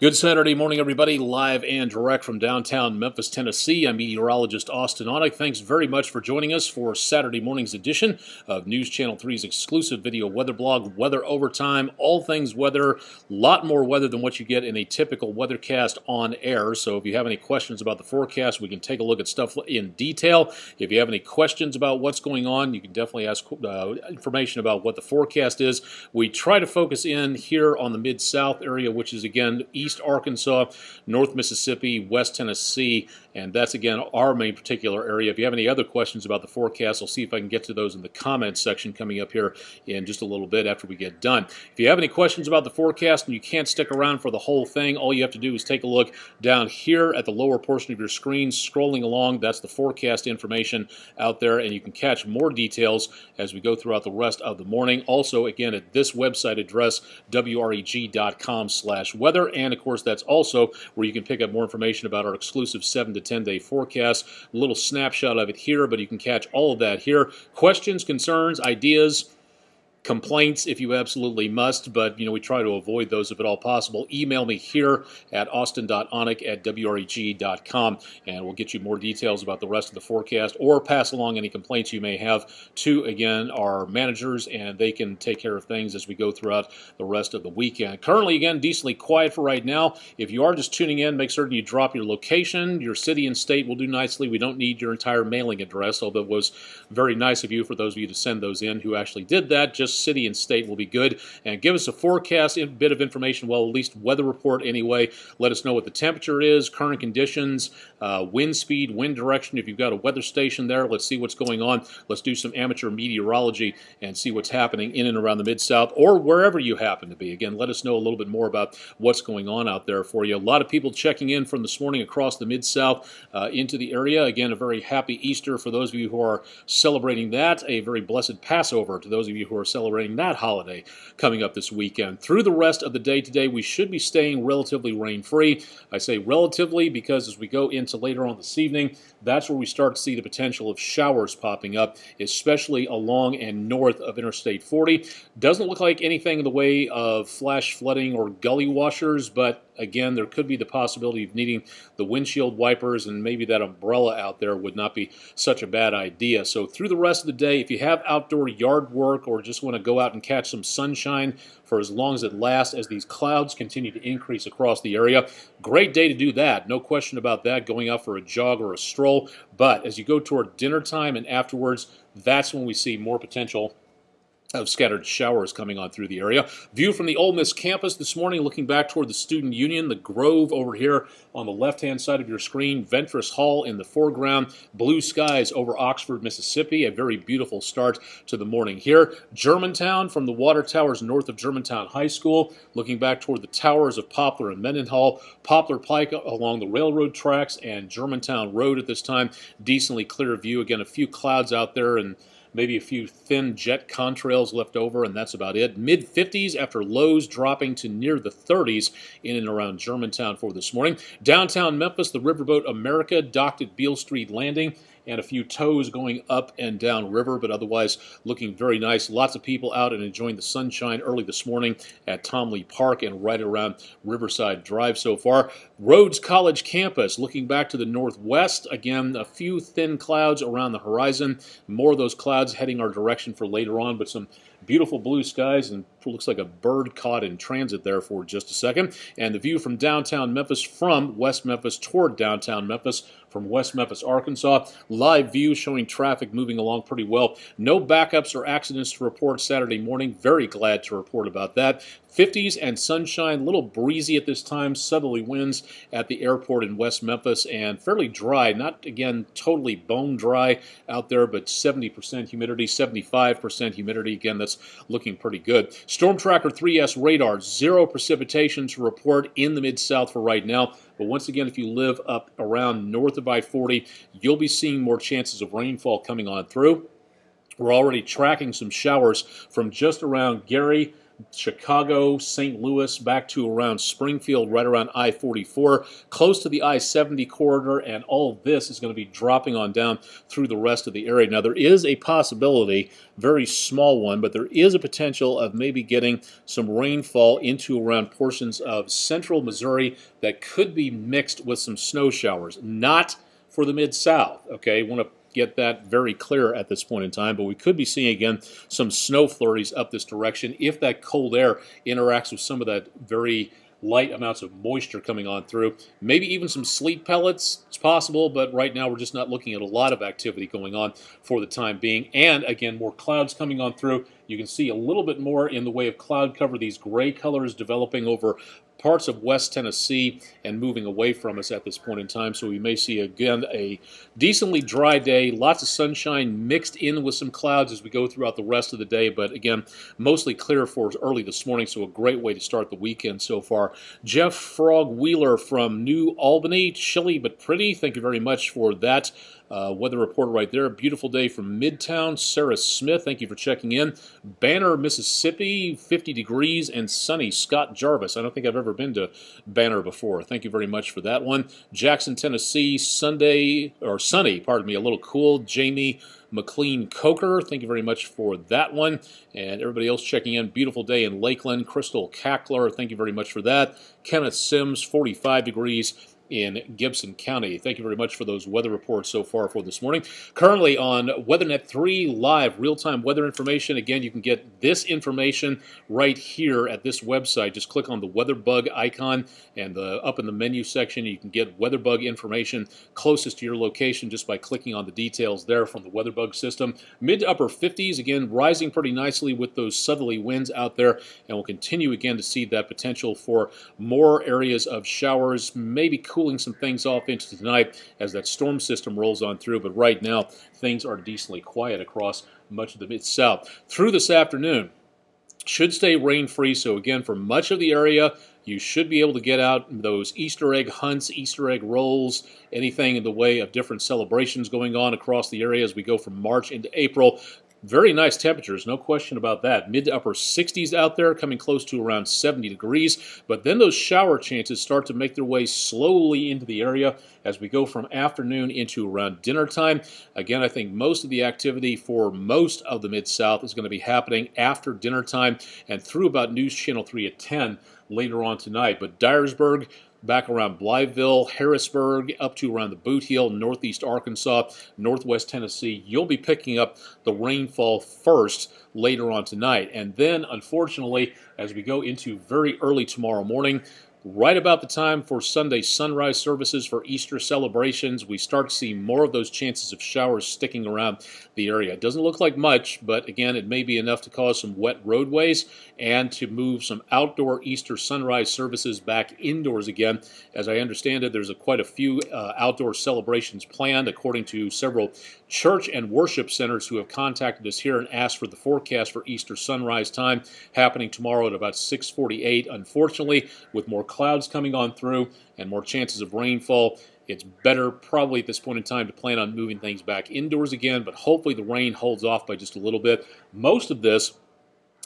Good Saturday morning, everybody, live and direct from downtown Memphis, Tennessee. I'm meteorologist Austin Onick. Thanks very much for joining us for Saturday morning's edition of News Channel 3's exclusive video weather blog, Weather Overtime, all things weather, a lot more weather than what you get in a typical weathercast on air. So if you have any questions about the forecast, we can take a look at stuff in detail. If you have any questions about what's going on, you can definitely ask uh, information about what the forecast is. We try to focus in here on the Mid South area, which is again east East Arkansas, North Mississippi, West Tennessee, and that's again our main particular area. If you have any other questions about the forecast, I'll see if I can get to those in the comments section coming up here in just a little bit after we get done. If you have any questions about the forecast and you can't stick around for the whole thing, all you have to do is take a look down here at the lower portion of your screen, scrolling along. That's the forecast information out there, and you can catch more details as we go throughout the rest of the morning. Also, again, at this website address, wreg.com slash weather, and of course, that's also where you can pick up more information about our exclusive 7 to 10 day forecast. A little snapshot of it here, but you can catch all of that here. Questions, concerns, ideas, complaints if you absolutely must, but you know we try to avoid those if at all possible. Email me here at austin.onic at wreg.com, and we'll get you more details about the rest of the forecast or pass along any complaints you may have to again our managers, and they can take care of things as we go throughout the rest of the weekend. Currently, again, decently quiet for right now. If you are just tuning in, make certain you drop your location, your city and state will do nicely. We don't need your entire mailing address, although it was very nice of you for those of you to send those in who actually did that. Just city and state will be good. And give us a forecast, a bit of information, well, at least weather report anyway. Let us know what the temperature is, current conditions, uh, wind speed, wind direction. If you've got a weather station there, let's see what's going on. Let's do some amateur meteorology and see what's happening in and around the Mid South or wherever you happen to be. Again, let us know a little bit more about what's going on out there for you. A lot of people checking in from this morning across the Mid South uh, into the area. Again, a very happy Easter for those of you who are celebrating that, a very blessed Passover to those of you who are celebrating celebrating that holiday coming up this weekend. Through the rest of the day today, we should be staying relatively rain free. I say relatively because as we go into later on this evening, that's where we start to see the potential of showers popping up, especially along and north of Interstate 40. Doesn't look like anything in the way of flash flooding or gully washers, but again, there could be the possibility of needing the windshield wipers and maybe that umbrella out there would not be such a bad idea. So, through the rest of the day, if you have outdoor yard work or just want want to go out and catch some sunshine for as long as it lasts as these clouds continue to increase across the area. Great day to do that, no question about that, going out for a jog or a stroll. But as you go toward dinner time and afterwards, that's when we see more potential of scattered showers coming on through the area. View from the Ole Miss campus this morning, looking back toward the Student Union, the Grove over here on the left-hand side of your screen, Ventress Hall in the foreground, blue skies over Oxford, Mississippi, a very beautiful start to the morning here. Germantown from the water towers north of Germantown High School, looking back toward the towers of Poplar and Mendenhall, Poplar Pike along the railroad tracks and Germantown Road at this time, decently clear view. Again, a few clouds out there and maybe a few thin jet contrails left over, and that's about it. Mid 50s after lows dropping to near the 30s in and around Germantown for this morning. Downtown Memphis, the Riverboat America docked at Beale Street Landing and a few toes going up and down river, but otherwise looking very nice. Lots of people out and enjoying the sunshine early this morning at Tom Lee Park and right around Riverside Drive so far. Rhodes College campus looking back to the northwest. Again, a few thin clouds around the horizon. More of those clouds heading our direction for later on, but some beautiful blue skies and looks like a bird caught in transit there for just a second. And the view from downtown Memphis from West Memphis toward downtown Memphis from West Memphis, Arkansas. Live view showing traffic moving along pretty well. No backups or accidents to report Saturday morning. Very glad to report about that. 50s and sunshine, a little breezy at this time, southerly winds at the airport in West Memphis, and fairly dry. Not, again, totally bone dry out there, but 70% humidity, 75% humidity. Again, that's looking pretty good. Storm Tracker 3S radar, zero precipitation to report in the Mid-South for right now. But once again, if you live up around north of I-40, you'll be seeing more chances of rainfall coming on through. We're already tracking some showers from just around Gary Chicago, St. Louis, back to around Springfield, right around I 44, close to the I 70 corridor, and all this is going to be dropping on down through the rest of the area. Now, there is a possibility, very small one, but there is a potential of maybe getting some rainfall into around portions of central Missouri that could be mixed with some snow showers. Not for the Mid South, okay? Want to get that very clear at this point in time, but we could be seeing again some snow flurries up this direction if that cold air interacts with some of that very light amounts of moisture coming on through. Maybe even some sleet pellets. It's possible, but right now we're just not looking at a lot of activity going on for the time being. And again, more clouds coming on through. You can see a little bit more in the way of cloud cover, these gray colors developing over parts of West Tennessee and moving away from us at this point in time. So we may see again a decently dry day, lots of sunshine mixed in with some clouds as we go throughout the rest of the day. But again, mostly clear for early this morning, so a great way to start the weekend so far. Jeff Frog Wheeler from New Albany, chilly but pretty. Thank you very much for that. Uh, weather reporter right there. Beautiful day from Midtown. Sarah Smith, thank you for checking in. Banner, Mississippi, 50 degrees and sunny. Scott Jarvis, I don't think I've ever been to Banner before. Thank you very much for that one. Jackson, Tennessee, Sunday, or sunny, pardon me, a little cool. Jamie McLean Coker, thank you very much for that one. And everybody else checking in, beautiful day in Lakeland. Crystal Cackler, thank you very much for that. Kenneth Sims, 45 degrees in Gibson County. Thank you very much for those weather reports so far for this morning. Currently on WeatherNet 3 Live, real time weather information. Again, you can get this information right here at this website. Just click on the weather bug icon and the, up in the menu section, you can get weather bug information closest to your location just by clicking on the details there from the weather bug system. Mid to upper 50s, again, rising pretty nicely with those southerly winds out there, and we'll continue again to see that potential for more areas of showers, maybe cool cooling some things off into tonight as that storm system rolls on through. But right now, things are decently quiet across much of the mid south. Through this afternoon, should stay rain free. So, again, for much of the area, you should be able to get out those Easter egg hunts, Easter egg rolls, anything in the way of different celebrations going on across the area as we go from March into April. Very nice temperatures, no question about that. Mid to upper 60s out there, coming close to around 70 degrees. But then those shower chances start to make their way slowly into the area as we go from afternoon into around dinner time. Again, I think most of the activity for most of the Mid South is going to be happening after dinner time and through about News Channel 3 at 10 later on tonight. But Dyersburg, back around Blytheville, Harrisburg, up to around the Boot Hill, northeast Arkansas, northwest Tennessee. You'll be picking up the rainfall first later on tonight. And then, unfortunately, as we go into very early tomorrow morning, right about the time for Sunday sunrise services for Easter celebrations. We start seeing more of those chances of showers sticking around the area. It doesn't look like much, but again, it may be enough to cause some wet roadways and to move some outdoor Easter sunrise services back indoors again. As I understand it, there's a, quite a few uh, outdoor celebrations planned, according to several church and worship centers who have contacted us here and asked for the forecast for Easter sunrise time happening tomorrow at about 6:48. Unfortunately, with more clouds coming on through and more chances of rainfall. It's better, probably at this point in time, to plan on moving things back indoors again, but hopefully the rain holds off by just a little bit. Most of this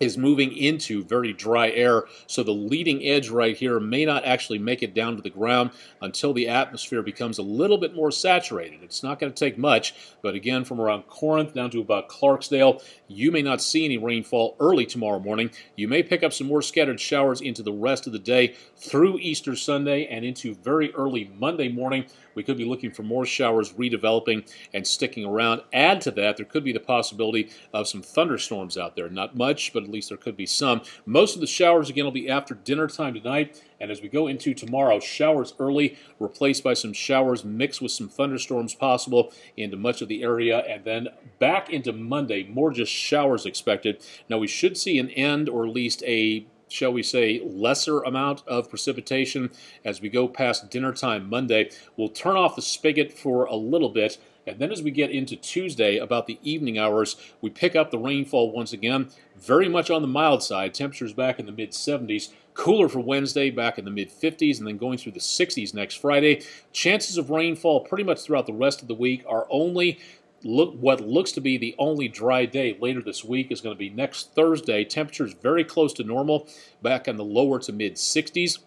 is moving into very dry air, so the leading edge right here may not actually make it down to the ground until the atmosphere becomes a little bit more saturated. It's not going to take much, but again, from around Corinth down to about Clarksdale, you may not see any rainfall early tomorrow morning. You may pick up some more scattered showers into the rest of the day through Easter Sunday and into very early Monday morning. We could be looking for more showers redeveloping and sticking around. Add to that, there could be the possibility of some thunderstorms out there. Not much, but at least there could be some. Most of the showers, again, will be after dinner time tonight. And as we go into tomorrow, showers early, replaced by some showers mixed with some thunderstorms possible into much of the area. And then back into Monday, more just showers expected. Now, we should see an end or at least a shall we say, lesser amount of precipitation as we go past dinner time Monday. We'll turn off the spigot for a little bit and then as we get into Tuesday, about the evening hours, we pick up the rainfall once again, very much on the mild side. Temperatures back in the mid 70s. Cooler for Wednesday, back in the mid 50s, and then going through the 60s next Friday. Chances of rainfall pretty much throughout the rest of the week are only look what looks to be the only dry day later this week is going to be next Thursday. Temperatures very close to normal, back in the lower to mid 60s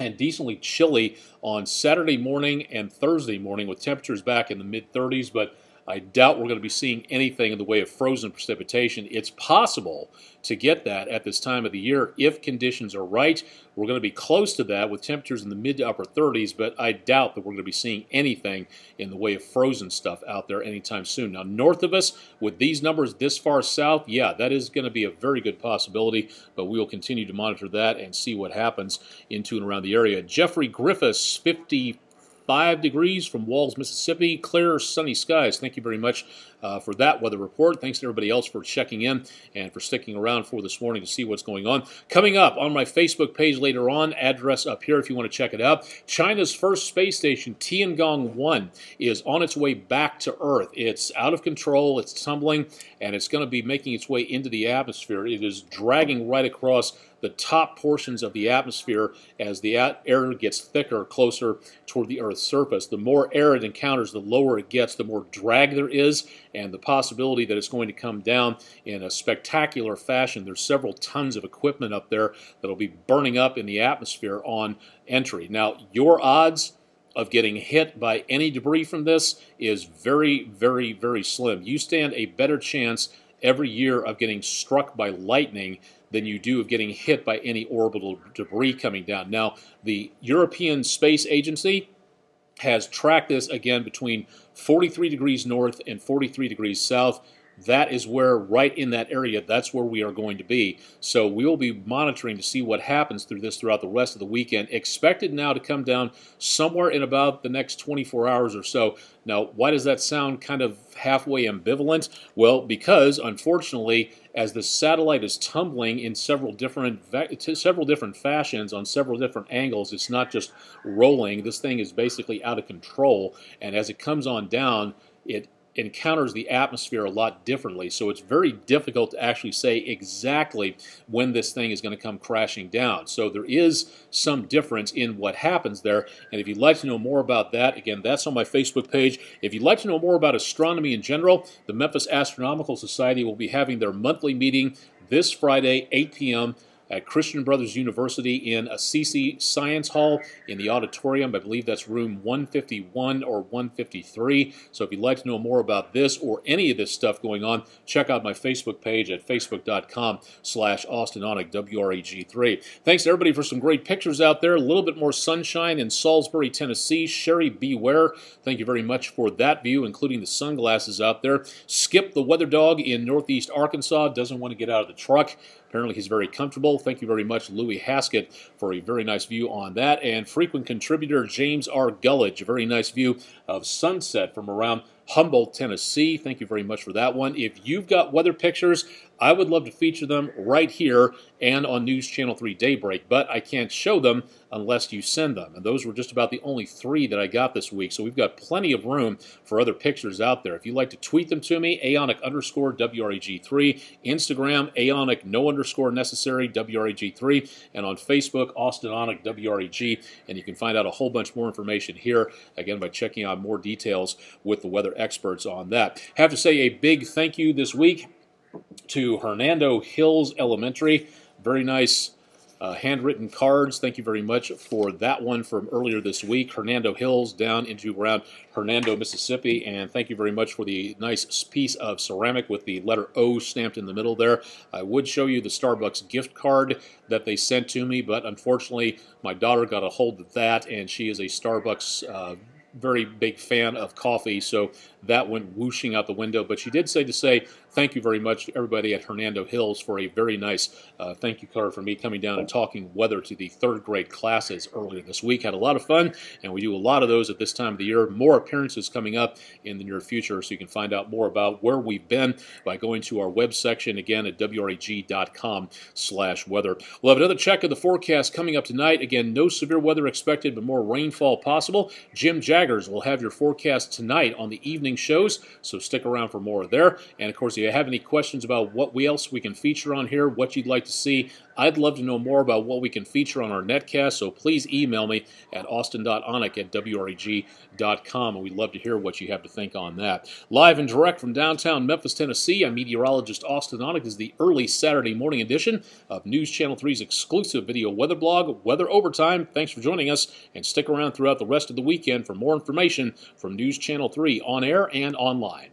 and decently chilly on Saturday morning and Thursday morning with temperatures back in the mid 30s, but I doubt we're going to be seeing anything in the way of frozen precipitation. It's possible to get that at this time of the year if conditions are right. We're going to be close to that with temperatures in the mid to upper 30s, but I doubt that we're going to be seeing anything in the way of frozen stuff out there anytime soon. Now, north of us, with these numbers this far south, yeah, that is going to be a very good possibility, but we will continue to monitor that and see what happens into and around the area. Jeffrey Griffiths, 50 five degrees from Walls, Mississippi. Clear, sunny skies. Thank you very much uh, for that weather report. Thanks to everybody else for checking in and for sticking around for this morning to see what's going on. Coming up on my Facebook page later on, address up here if you want to check it out. China's first space station, Tiangong 1, is on its way back to Earth. It's out of control, it's tumbling, and it's going to be making its way into the atmosphere. It is dragging right across the top portions of the atmosphere as the air gets thicker, closer toward the Earth's surface. The more air it encounters, the lower it gets, the more drag there is, and the possibility that it's going to come down in a spectacular fashion. There's several tons of equipment up there that'll be burning up in the atmosphere on entry. Now, your odds of getting hit by any debris from this is very, very, very slim. You stand a better chance every year of getting struck by lightning than you do of getting hit by any orbital debris coming down. Now, the European Space Agency has tracked this again between 43 degrees north and 43 degrees south that is where, right in that area, that's where we are going to be. So we will be monitoring to see what happens through this throughout the rest of the weekend. Expected now to come down somewhere in about the next 24 hours or so. Now, why does that sound kind of halfway ambivalent? Well, because unfortunately, as the satellite is tumbling in several different several different fashions on several different angles, it's not just rolling. This thing is basically out of control, and as it comes on down, it encounters the atmosphere a lot differently. So it's very difficult to actually say exactly when this thing is going to come crashing down. So there is some difference in what happens there. And if you'd like to know more about that, again, that's on my Facebook page. If you'd like to know more about astronomy in general, the Memphis Astronomical Society will be having their monthly meeting this Friday, 8 p.m at Christian Brothers University in Assisi Science Hall in the auditorium. I believe that's room 151 or 153. So if you'd like to know more about this or any of this stuff going on, check out my Facebook page at facebook.com slash austinonic, WREG3. Thanks to everybody for some great pictures out there. A little bit more sunshine in Salisbury, Tennessee. Sherry Beware, thank you very much for that view, including the sunglasses out there. Skip the weather dog in northeast Arkansas doesn't want to get out of the truck. Apparently, he's very comfortable. Thank you very much, Louis Haskett, for a very nice view on that. And frequent contributor James R. Gullidge, a very nice view of sunset from around Humboldt, Tennessee. Thank you very much for that one. If you've got weather pictures I would love to feature them right here and on News Channel 3 Daybreak, but I can't show them unless you send them. And those were just about the only three that I got this week. So we've got plenty of room for other pictures out there. If you'd like to tweet them to me, aonic underscore WREG3, Instagram, aonic no underscore necessary WREG3, and on Facebook, Austin Onic WREG. And you can find out a whole bunch more information here, again, by checking out more details with the weather experts on that. Have to say a big thank you this week to Hernando Hills Elementary. Very nice uh, handwritten cards. Thank you very much for that one from earlier this week. Hernando Hills down into around Hernando, Mississippi. And thank you very much for the nice piece of ceramic with the letter O stamped in the middle there. I would show you the Starbucks gift card that they sent to me, but unfortunately, my daughter got a hold of that, and she is a Starbucks. Uh, very big fan of coffee, so that went whooshing out the window. But she did say to say thank you very much to everybody at Hernando Hills for a very nice uh, thank you card for me coming down and talking weather to the third grade classes earlier this week. Had a lot of fun, and we do a lot of those at this time of the year. More appearances coming up in the near future, so you can find out more about where we've been by going to our web section again at wrag.com slash weather. We'll have another check of the forecast coming up tonight. Again, no severe weather expected, but more rainfall possible. Jim Jaggers will have your forecast tonight on the evening shows, so stick around for more there. And of course, if you have any questions about what else we can feature on here, what you'd like to see, I'd love to know more about what we can feature on our netcast, so please email me at austin.onic at wreg.com, and we'd love to hear what you have to think on that. Live and direct from downtown Memphis, Tennessee, I'm meteorologist Austin Onick. This is the early Saturday morning edition of News Channel 3's exclusive video weather blog, Weather Overtime. Thanks for joining us, and stick around throughout the rest of the weekend for more information from News Channel 3 on air and online.